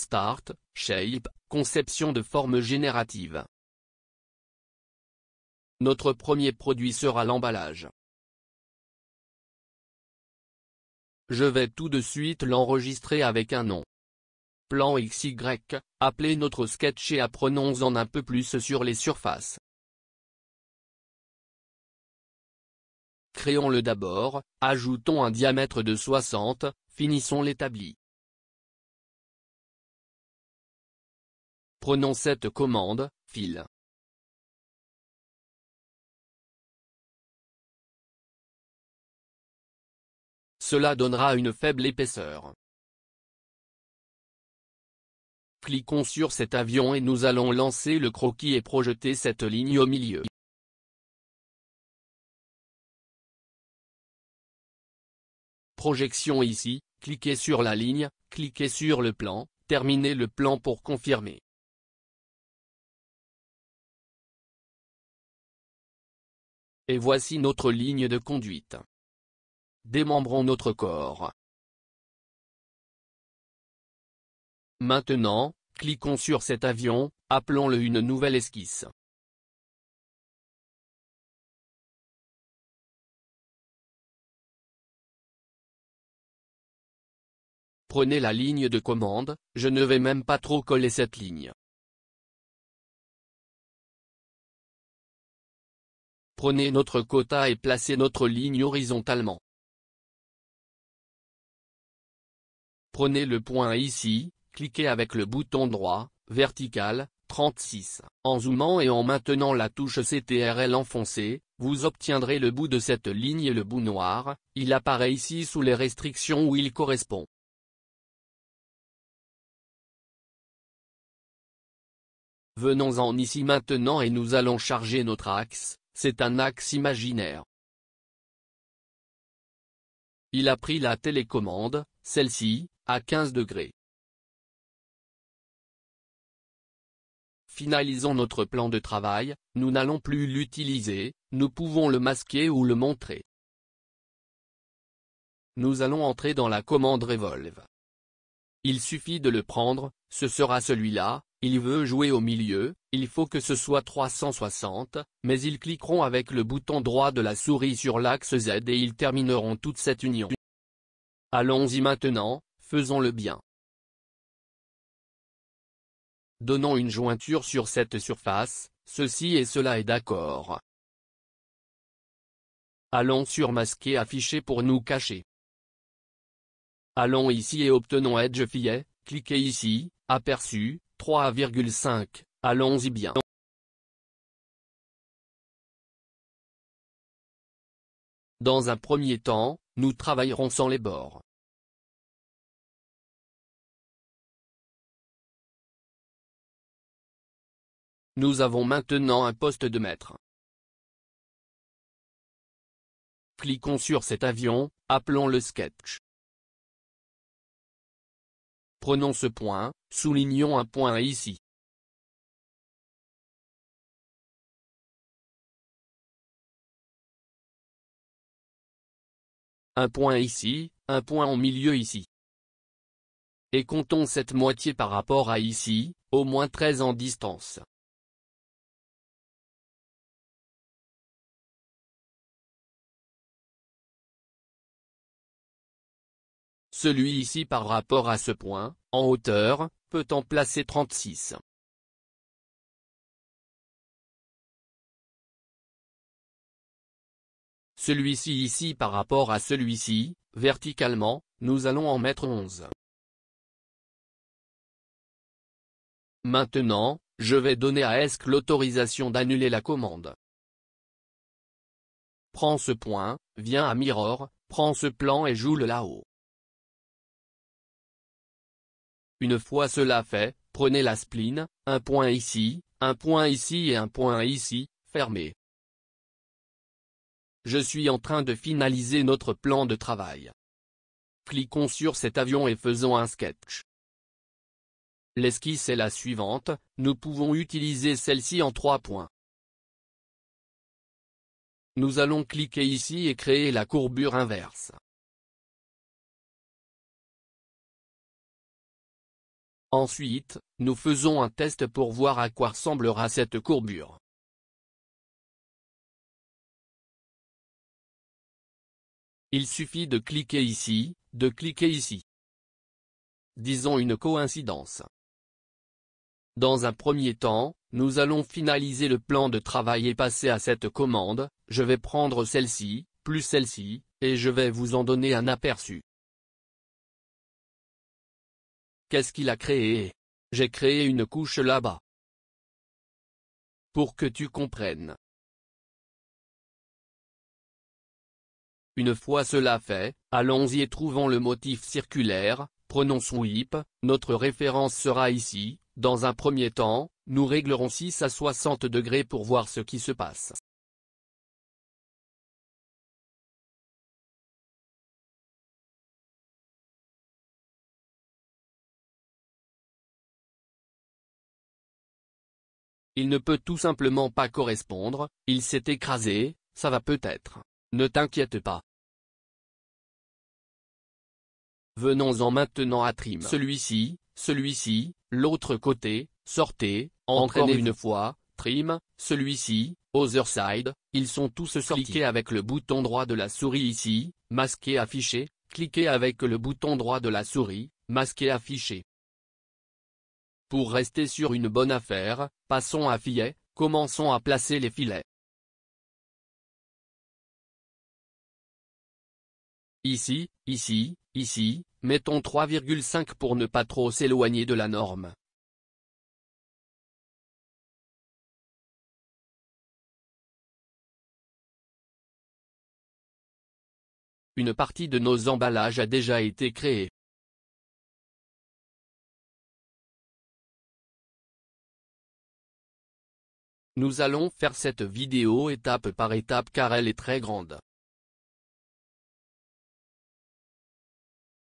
Start, Shape, conception de forme générative. Notre premier produit sera l'emballage. Je vais tout de suite l'enregistrer avec un nom. Plan XY, appelez notre sketch et apprenons-en un peu plus sur les surfaces. Créons-le d'abord, ajoutons un diamètre de 60, finissons l'établi. Prenons cette commande, fil. Cela donnera une faible épaisseur. Cliquons sur cet avion et nous allons lancer le croquis et projeter cette ligne au milieu. Projection ici, cliquez sur la ligne, cliquez sur le plan, terminez le plan pour confirmer. Et voici notre ligne de conduite. Démembrons notre corps. Maintenant, cliquons sur cet avion, appelons-le une nouvelle esquisse. Prenez la ligne de commande, je ne vais même pas trop coller cette ligne. prenez notre quota et placez notre ligne horizontalement. Prenez le point ici, cliquez avec le bouton droit, vertical, 36. En zoomant et en maintenant la touche CTRL enfoncée, vous obtiendrez le bout de cette ligne et le bout noir, il apparaît ici sous les restrictions où il correspond. Venons-en ici maintenant et nous allons charger notre axe, c'est un axe imaginaire. Il a pris la télécommande, celle-ci, à 15 degrés. Finalisons notre plan de travail, nous n'allons plus l'utiliser, nous pouvons le masquer ou le montrer. Nous allons entrer dans la commande Revolve. Il suffit de le prendre, ce sera celui-là, il veut jouer au milieu, il faut que ce soit 360, mais ils cliqueront avec le bouton droit de la souris sur l'axe Z et ils termineront toute cette union. Allons-y maintenant, faisons le bien. Donnons une jointure sur cette surface, ceci et cela est d'accord. Allons sur masquer afficher pour nous cacher. Allons ici et obtenons Edge Fillet, cliquez ici, aperçu, 3,5, allons-y bien. Dans un premier temps, nous travaillerons sans les bords. Nous avons maintenant un poste de maître. Cliquons sur cet avion, appelons le sketch. Prenons ce point, soulignons un point ici. Un point ici, un point en milieu ici. Et comptons cette moitié par rapport à ici, au moins 13 en distance. Celui ici par rapport à ce point, en hauteur, peut en placer 36. Celui-ci ici par rapport à celui-ci, verticalement, nous allons en mettre 11. Maintenant, je vais donner à ESC l'autorisation d'annuler la commande. Prends ce point, viens à Mirror, prends ce plan et joue le là-haut. Une fois cela fait, prenez la spline, un point ici, un point ici et un point ici, fermez. Je suis en train de finaliser notre plan de travail. Cliquons sur cet avion et faisons un sketch. L'esquisse est la suivante, nous pouvons utiliser celle-ci en trois points. Nous allons cliquer ici et créer la courbure inverse. Ensuite, nous faisons un test pour voir à quoi ressemblera cette courbure. Il suffit de cliquer ici, de cliquer ici. Disons une coïncidence. Dans un premier temps, nous allons finaliser le plan de travail et passer à cette commande, je vais prendre celle-ci, plus celle-ci, et je vais vous en donner un aperçu. Qu'est-ce qu'il a créé J'ai créé une couche là-bas. Pour que tu comprennes. Une fois cela fait, allons-y et trouvons le motif circulaire, prenons whip. notre référence sera ici, dans un premier temps, nous réglerons 6 à 60 degrés pour voir ce qui se passe. Il ne peut tout simplement pas correspondre, il s'est écrasé, ça va peut-être. Ne t'inquiète pas. Venons-en maintenant à Trim. Celui-ci, celui-ci, l'autre côté, sortez, entraînez une fois, Trim, celui-ci, Other Side, ils sont tous sortis. Cliquez avec le bouton droit de la souris ici, masqué affiché, cliquez avec le bouton droit de la souris, masqué affiché. Pour rester sur une bonne affaire, passons à filet, commençons à placer les filets. Ici, ici, ici, mettons 3,5 pour ne pas trop s'éloigner de la norme. Une partie de nos emballages a déjà été créée. Nous allons faire cette vidéo étape par étape car elle est très grande.